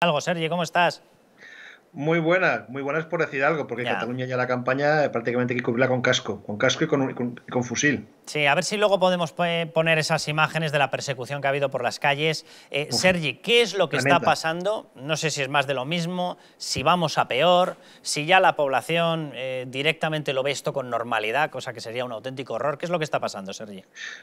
Algo, Sergi, ¿cómo estás? Muy buenas, muy buenas por decir algo, porque en Cataluña ya la campaña eh, prácticamente hay que cubrirla con casco, con casco y con, fusil. Sí, a ver si luego podemos poner esas imágenes de la persecución que ha habido por las calles. Eh, Sergi, ¿qué es lo que está pasando? No sé si es más de lo mismo, si vamos a peor, si ya la población eh, directamente lo ve esto con normalidad, cosa que sería un auténtico horror. ¿Qué es lo que está pasando, Sergi?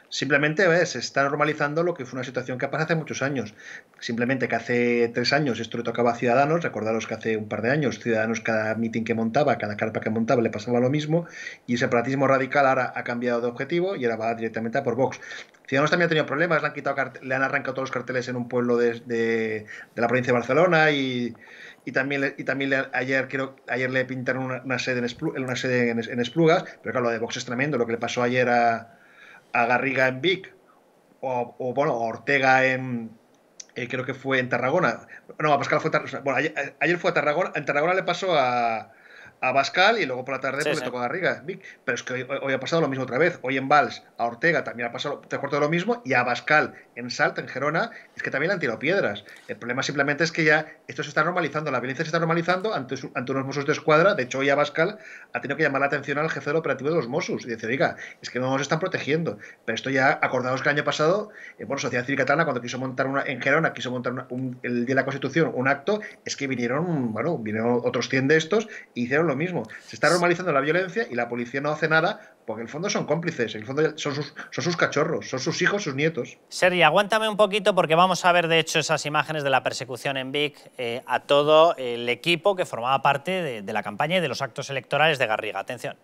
Simplemente ves, se está normalizando lo que fue una situación que ha pasado hace muchos años. Simplemente que hace tres años esto le tocaba a Ciudadanos, recordaros que hace un par años, Ciudadanos cada mitin que montaba, cada carpa que montaba le pasaba lo mismo y el separatismo radical ahora ha cambiado de objetivo y ahora va directamente a por Vox. Ciudadanos también ha tenido problemas, le han, quitado le han arrancado todos los carteles en un pueblo de, de, la provincia de Barcelona y, también, y también ayer, ayer le pintaron una, sede, en, una sede en, Esplugas, pero claro, lo de Vox es tremendo, lo que le pasó ayer a, Garriga en Vic o, bueno, a Ortega en eh, creo que fue en Tarragona. No, a Pascal fue Tarragona. Bueno, eh, ayer, fue a Tarragona. En Tarragona le pasó a, a Bascal y luego por la tarde pues, le tocó a Garriga. Pero es que hoy, ha pasado lo mismo otra vez. Hoy en Valls, a Ortega también ha pasado te lo mismo y a bascal en Salta, en Gerona, es que también le han tirado piedras. El problema simplemente es que ya esto se está normalizando, la violencia se está normalizando ante, unos Mossos de escuadra. De hecho, hoy a bascal ha tenido que llamar la atención al jefe del operativo de los Mossos y decir, oiga, es que no nos están protegiendo. Pero esto ya, acordados que el año pasado, eh, bueno, Sociedad Civil cuando quiso montar una, en Gerona, quiso montar un, el Día de la Constitución, un acto, es que vinieron, bueno, vinieron otros 100 de estos y hicieron lo mismo. Se está normalizando la violencia y la policía no hace nada porque en el fondo son cómplices, en fondo son sus, cachorros, son sus hijos, sus nietos. Sergi, aguántame un poquito porque vamos a ver de hecho esas imágenes de la persecución en Vic eh, a todo el equipo que formaba parte de la campaña y de los actos electorales de Garriga. Atención.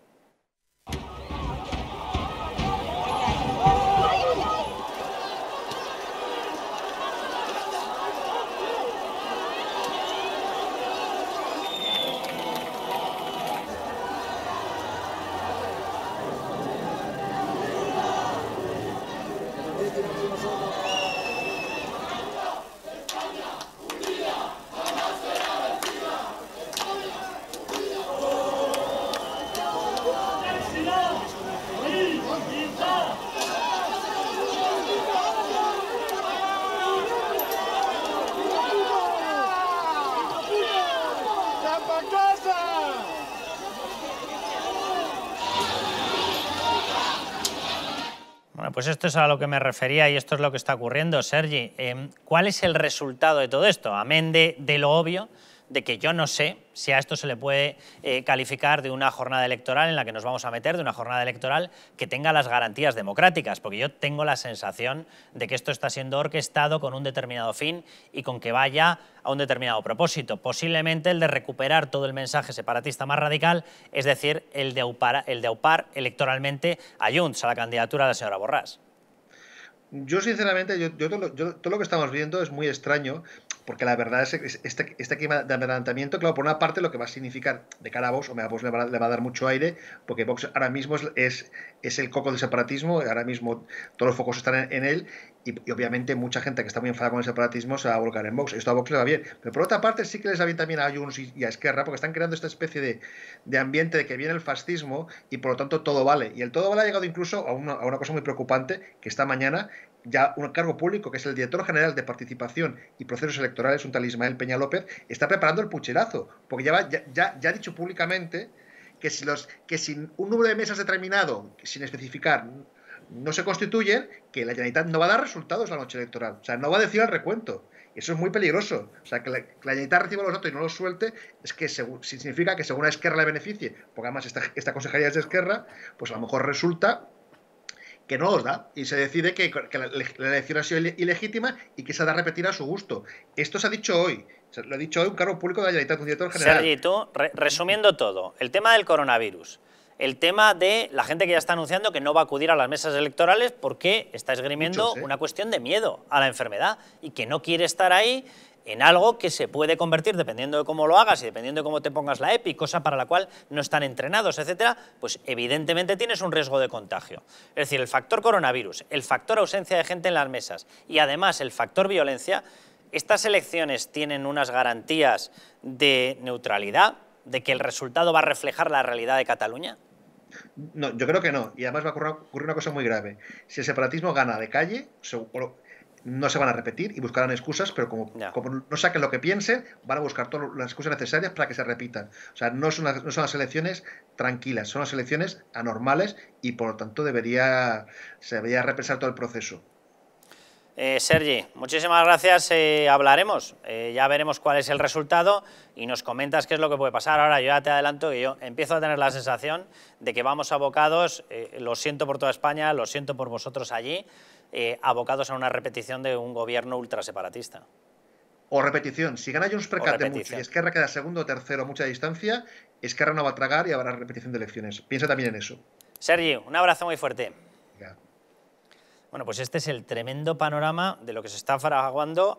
pues esto es a lo que me refería y esto es lo que está ocurriendo, Sergi. Em, ¿Cuál es el resultado de todo esto? Amén de lo obvio, de que yo no sé si a esto se le puede eh, calificar de una jornada electoral en la que nos vamos a meter, de una jornada electoral que tenga las garantías democráticas, porque yo tengo la sensación de que esto está siendo orquestado con un determinado fin y con que vaya a un determinado propósito, posiblemente el de recuperar todo el mensaje separatista más radical, es decir, el de aupar, el de electoralmente a Junts, a la candidatura de la señora Borrás. Yo sinceramente, todo, todo, lo, que estamos viendo es muy extraño porque la verdad es que este, este clima de adelantamiento, claro, por una parte lo que va a significar de cara a Vox, o a Vox le va, a dar mucho aire, porque Vox ahora mismo es, es, el coco del separatismo, ahora mismo todos los focos están en, él, y, obviamente mucha gente que está muy enfadada con el separatismo se va a volcar en Vox. Esto a Vox le va bien. Pero por otra parte sí que les va bien también a Junts y, a Esquerra porque están creando esta especie de, ambiente de que viene el fascismo y por lo tanto todo vale. Y el todo vale ha llegado incluso a una, a una cosa muy preocupante que esta mañana ya un cargo público, que es el director general de participación y procesos electorales, un tal Ismael Peña López, está preparando el pucherazo, porque ya, ha dicho públicamente que si, los, que sin un número de mesas determinado, sin especificar, no se constituyen, que la Generalitat no va a dar resultados la noche electoral, o sea, no va a decir el recuento. Eso es muy peligroso. O sea, que la, llanita reciba los datos y no los suelte, es que significa que según la Esquerra le beneficie, porque además esta, esta consejería es de Esquerra, pues a lo mejor resulta que no os da y se decide que, la, elección ha sido ilegítima y que se ha de repetir a su gusto. Esto se ha dicho hoy. Se lo ha dicho hoy un cargo público de la Generalitat, un director general. resumiendo todo, el tema del coronavirus el tema de la gente que ya está anunciando que no va a acudir a las mesas electorales porque está esgrimiendo una cuestión de miedo a la enfermedad y que no quiere estar ahí en algo que se puede convertir, dependiendo de cómo lo hagas y dependiendo de cómo te pongas la EPI, cosa para la cual no están entrenados, etcétera, pues evidentemente tienes un riesgo de contagio. Es decir, el factor coronavirus, el factor ausencia de gente en las mesas y además el factor violencia, estas elecciones tienen unas garantías de neutralidad, de que el resultado va a reflejar la realidad de Cataluña. No, yo creo que no. Y además va a ocurrir, una cosa muy grave. Si el separatismo gana de calle, no se van a repetir y buscarán excusas, pero como no. saquen lo que piensen, van a buscar todas las excusas necesarias para que se repitan. O sea, no son, las, no son elecciones tranquilas, son las elecciones anormales y por lo tanto debería, se debería repensar todo el proceso. Eh, Sergi, muchísimas gracias. Eh, hablaremos, eh, ya veremos cuál es el resultado y nos comentas qué es lo que puede pasar. Ahora yo ya te adelanto que yo empiezo a tener la sensación de que vamos abocados, lo siento por toda España, lo siento por vosotros allí, abocados a una repetición de un gobierno ultraseparatista. O repetición, si gana Junts per mucho y Esquerra queda segundo o tercero a mucha distancia, Esquerra no va a tragar y habrá repetición de elecciones. Piensa también en eso. Sergi, un abrazo muy fuerte. Bueno, pues este es el tremendo panorama de lo que se está fraguando